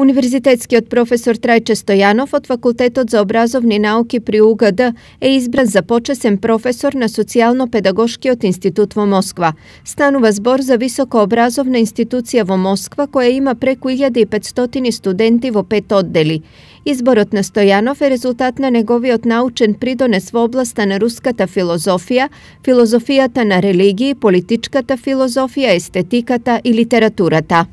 Универзитетскиот професор Трајче Стојанов од Факултетот за образовни науки при УГД е избран за почесен професор на Социјално-педагошкиот институт во Москва. Станува збор за високообразовна институција во Москва која има преку 1500 студенти во пет оддели. Изборот на Стојанов е резултат на неговиот научен придонес во областа на руската филозофија, филозофијата на религија, политичката филозофија, естетиката и литературата.